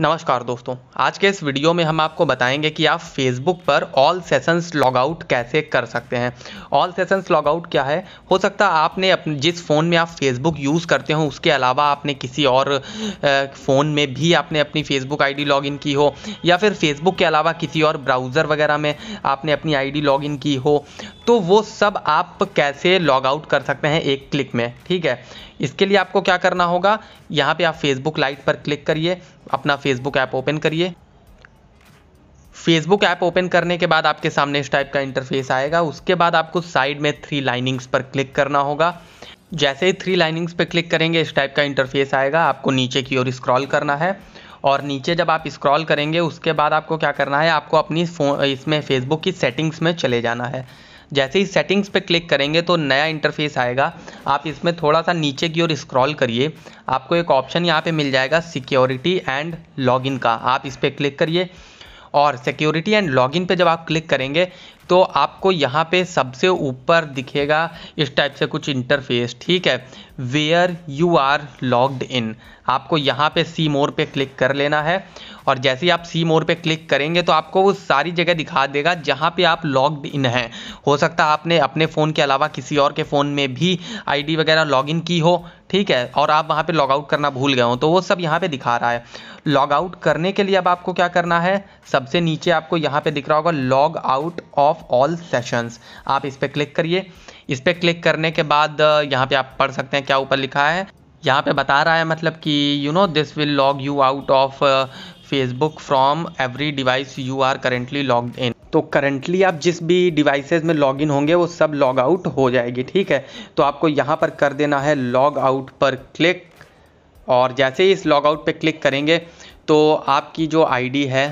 नमस्कार दोस्तों आज के इस वीडियो में हम आपको बताएंगे कि आप फेसबुक पर ऑल सेशंस लॉग आउट कैसे कर सकते हैं ऑल सेशंस लॉग आउट क्या है हो सकता है आपने अपने जिस फ़ोन में आप फेसबुक यूज़ करते हो उसके अलावा आपने किसी और फ़ोन में भी आपने अपनी फेसबुक आईडी लॉगिन की हो या फिर फेसबुक के अलावा किसी और ब्राउज़र वगैरह में आपने अपनी आई डी की हो तो वो सब आप कैसे लॉग आउट कर सकते हैं एक क्लिक में ठीक है इसके लिए आपको क्या करना होगा यहाँ पे आप फेसबुक लाइट पर क्लिक करिए अपना फेसबुक ऐप ओपन करिए फेसबुक ऐप ओपन करने के बाद आपके सामने इस टाइप का इंटरफेस आएगा उसके बाद आपको साइड में थ्री लाइनिंग्स पर क्लिक करना होगा जैसे ही थ्री लाइनिंग्स पर क्लिक करेंगे इस टाइप का इंटरफेस आएगा आपको नीचे की ओर स्क्रॉल करना है और नीचे जब आप स्क्रॉल करेंगे उसके बाद आपको क्या करना है आपको अपनी फोन इसमें फेसबुक की सेटिंग्स में चले जाना है जैसे ही सेटिंग्स पे क्लिक करेंगे तो नया इंटरफेस आएगा आप इसमें थोड़ा सा नीचे की ओर स्क्रॉल करिए आपको एक ऑप्शन यहाँ पे मिल जाएगा सिक्योरिटी एंड लॉगिन का आप इस पर क्लिक करिए और सिक्योरिटी एंड लॉगिन पे जब आप क्लिक करेंगे तो आपको यहाँ पे सबसे ऊपर दिखेगा इस टाइप से कुछ इंटरफेस ठीक है where you are logged in आपको यहाँ पे सी मोर पे क्लिक कर लेना है और जैसे ही आप सी मोर पे क्लिक करेंगे तो आपको वो सारी जगह दिखा देगा जहाँ पे आप लॉग्ड इन हैं हो सकता है आपने अपने फ़ोन के अलावा किसी और के फ़ोन में भी आईडी वगैरह लॉगिन की हो ठीक है और आप वहाँ पे लॉगआउट करना भूल गए हो तो वो सब यहाँ पे दिखा रहा है लॉगआउट करने के लिए अब आपको क्या करना है सबसे नीचे आपको यहाँ पे दिख रहा होगा log out of all sessions आप इस पर क्लिक करिए इस पर क्लिक करने के बाद यहाँ पे आप पढ़ सकते हैं क्या ऊपर लिखा है यहाँ पे बता रहा है मतलब कि you know this will log you out of Facebook from every device you are currently log in तो करंटली आप जिस भी डिवाइसेज में लॉगिन होंगे वो सब लॉग आउट हो जाएगी ठीक है तो आपको यहाँ पर कर देना है लॉग आउट पर क्लिक और जैसे ही इस लॉग आउट पर क्लिक करेंगे तो आपकी जो आईडी है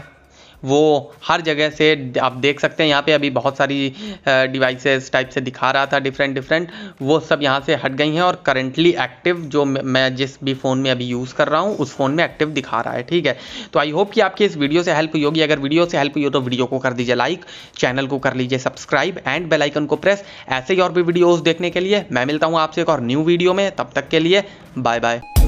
वो हर जगह से आप देख सकते हैं यहाँ पे अभी बहुत सारी डिवाइसेस टाइप से दिखा रहा था डिफरेंट डिफरेंट वो सब यहाँ से हट गई हैं और करेंटली एक्टिव जो मैं जिस भी फ़ोन में अभी यूज़ कर रहा हूँ उस फ़ोन में एक्टिव दिखा रहा है ठीक है तो आई होप कि आपकी इस वीडियो से हेल्प हुई होगी अगर वीडियो से हेल्प हुई हो तो वीडियो को कर दीजिए लाइक चैनल को कर लीजिए सब्सक्राइब एंड बेलाइकन को प्रेस ऐसे ही और भी वीडियोज़ देखने के लिए मैं मिलता हूँ आपसे एक और न्यू वीडियो में तब तक के लिए बाय बाय